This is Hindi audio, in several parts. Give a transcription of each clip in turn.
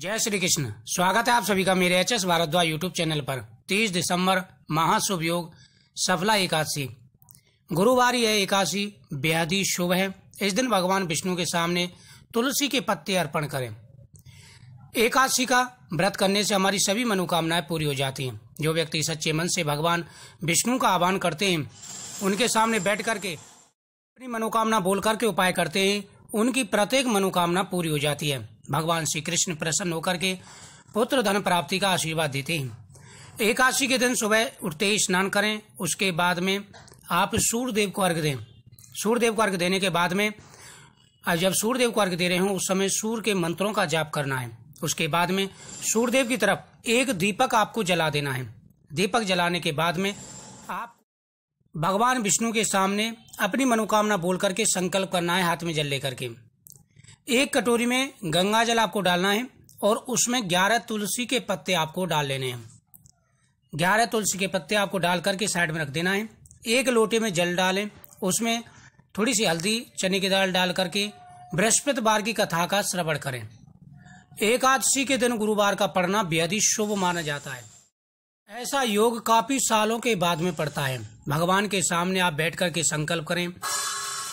जय श्री कृष्ण स्वागत है आप सभी का मेरे H S Bhardwaj YouTube channel पर 30 दिसंबर महाशुभ योग सफला एकादशी गुरुवार यह एकादशी बेहद शुभ है इस दिन भगवान विष्णु के सामने तुलसी के पत्ते अर्पण करें एकादशी का व्रत करने से हमारी सभी मनोकामनाएं पूरी हो जाती हैं जो व्यक्ति सच्चे मन से भगवान विष्णु का आह्वान करते हैं उनके सामने बैठ करके अपनी मनोकामना बोल करके उपाय करते हैं उनकी प्रत्येक मनोकामना पूरी हो जाती है भगवान श्री कृष्ण प्रसन्न होकर के पुत्र धन प्राप्ति का आशीर्वाद देते हैं एकादशी के दिन सुबह उठते ही स्नान करें उसके बाद में आप सूर्यदेव को अर्घ दें सूर्यदेव को अर्घ देने के बाद में जब सूर्यदेव को अर्घ दे रहे हों उस समय सूर्य के मंत्रों का जाप करना है उसके बाद में सूर्यदेव की तरफ एक दीपक आपको जला देना है दीपक जलाने के बाद में आप भगवान विष्णु के सामने अपनी मनोकामना बोल करके संकल्प करना है हाथ में जल लेकर के एक कटोरी में गंगा जल आपको डालना है और उसमें ग्यारह तुलसी के पत्ते आपको डाल लेने हैं ग्यारह तुलसी के पत्ते आपको डाल करके साइड में रख देना है एक लोटे में जल डालें उसमें थोड़ी सी हल्दी चने की दाल डाल करके बृहस्पति बार की कथा का श्रवण करें एकादशी के दिन गुरुवार का पढ़ना बेहद ही शुभ माना जाता है ऐसा योग काफी सालों के बाद में पड़ता है भगवान के सामने आप बैठ कर के संकल्प करें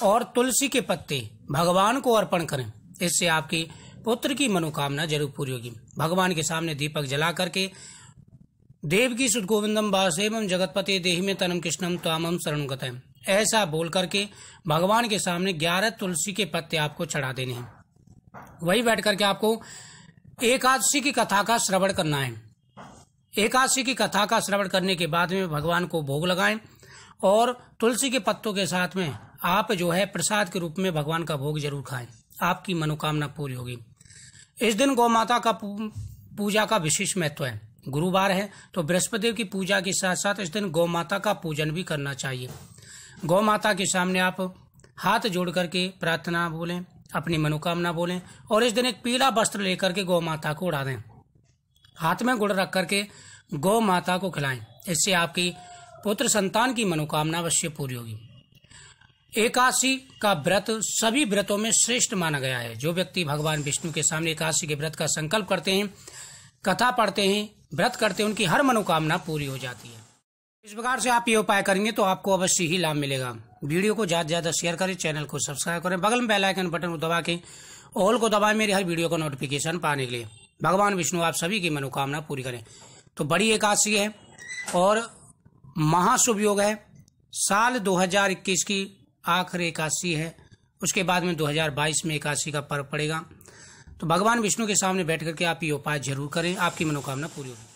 और तुलसी के पत्ते भगवान को अर्पण करें इससे आपकी पुत्र की मनोकामना जरूर पूरी होगी भगवान के सामने दीपक जला करके देव की सुध गोविंदम वासुदेवम जगतपति देहि में तनम कृष्णम तामम शरण गतम ऐसा बोल करके भगवान के सामने ग्यारह तुलसी के पत्ते आपको चढ़ा देने हैं वही बैठ करके आपको एकादशी की कथा का श्रवण करना है एकादशी की कथा का श्रवण करने के बाद में भगवान को भोग लगाएं और तुलसी के पत्तों के साथ में आप जो है प्रसाद के रूप में भगवान का भोग जरूर खाएं आपकी मनोकामना पूरी होगी इस दिन गौ माता का पूजा का विशेष महत्व है गुरुवार है तो बृहस्पति की पूजा के साथ साथ इस दिन गौ माता का पूजन भी करना चाहिए गौ माता के सामने आप हाथ जोड़ करके प्रार्थना बोलें अपनी मनोकामना बोलें और इस दिन एक पीला वस्त्र लेकर के गौ माता को उड़ा दें हाथ में गुड़ रख करके गौ माता को खिलाएं इससे आपकी पुत्र संतान की मनोकामना अवश्य पूरी होगी एकादशी का व्रत सभी व्रतों में श्रेष्ठ माना गया है जो व्यक्ति भगवान विष्णु के सामने एकादशी के व्रत का संकल्प करते हैं कथा पढ़ते हैं व्रत करते हैं उनकी हर मनोकामना पूरी हो जाती है इस प्रकार से आप ये उपाय करेंगे तो आपको अवश्य ही लाभ मिलेगा वीडियो को ज्यादा से ज्यादा शेयर करें चैनल को सब्सक्राइब करें बगल में बेलाइकन बटन को दबा के ऑल को दबाए मेरी हर वीडियो का नोटिफिकेशन पाने के लिए भगवान विष्णु आप सभी की मनोकामना पूरी करें तो बड़ी एकादशी है और महाशुभ योग है साल 2021 की आखिर एकादशी है उसके बाद में 2022 में एकादशी का पर्व पड़ेगा तो भगवान विष्णु के सामने बैठ करके आप ये उपाय जरूर करें आपकी मनोकामना पूरी होगी